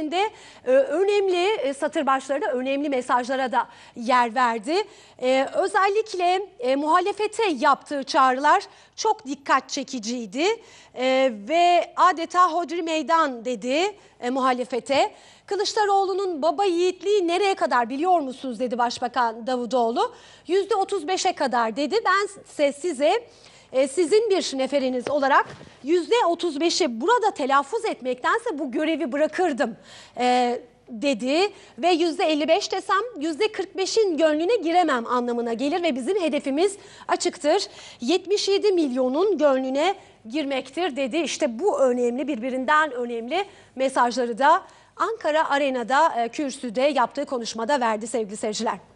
içinde e, önemli e, satır başlarına önemli mesajlara da yer verdi. E, özellikle muhalefete yaptığı çağrılar çok dikkat çekiciydi ve adeta hodri meydan dedi muhalefete. Kılıçdaroğlu'nun baba yiğitliği nereye kadar biliyor musunuz dedi Başbakan Davutoğlu. %35'e kadar dedi ben size e, sizin bir neferiniz olarak yüzde %35'i burada telaffuz etmektense bu görevi bırakırdım e, dedi ve yüzde %55 desem %45'in gönlüne giremem anlamına gelir ve bizim hedefimiz açıktır. 77 milyonun gönlüne girmektir dedi. işte bu önemli birbirinden önemli mesajları da Ankara Arena'da e, kürsüde yaptığı konuşmada verdi sevgili seyirciler.